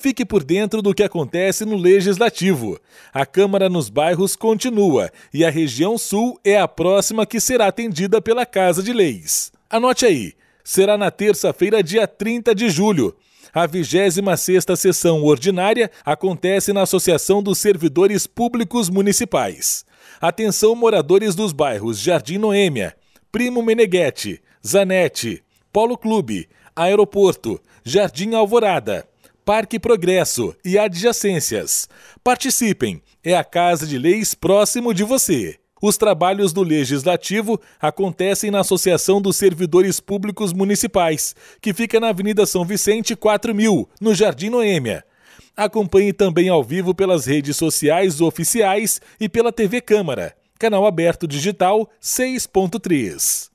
Fique por dentro do que acontece no Legislativo. A Câmara nos bairros continua e a região sul é a próxima que será atendida pela Casa de Leis. Anote aí, será na terça-feira, dia 30 de julho. A 26ª sessão ordinária acontece na Associação dos Servidores Públicos Municipais. Atenção moradores dos bairros Jardim Noêmia, Primo Meneghetti, Zanetti, Polo Clube, Aeroporto, Jardim Alvorada, Parque Progresso e adjacências. Participem, é a Casa de Leis próximo de você. Os trabalhos do Legislativo acontecem na Associação dos Servidores Públicos Municipais, que fica na Avenida São Vicente 4000, no Jardim Noêmia. Acompanhe também ao vivo pelas redes sociais oficiais e pela TV Câmara, canal aberto digital 6.3.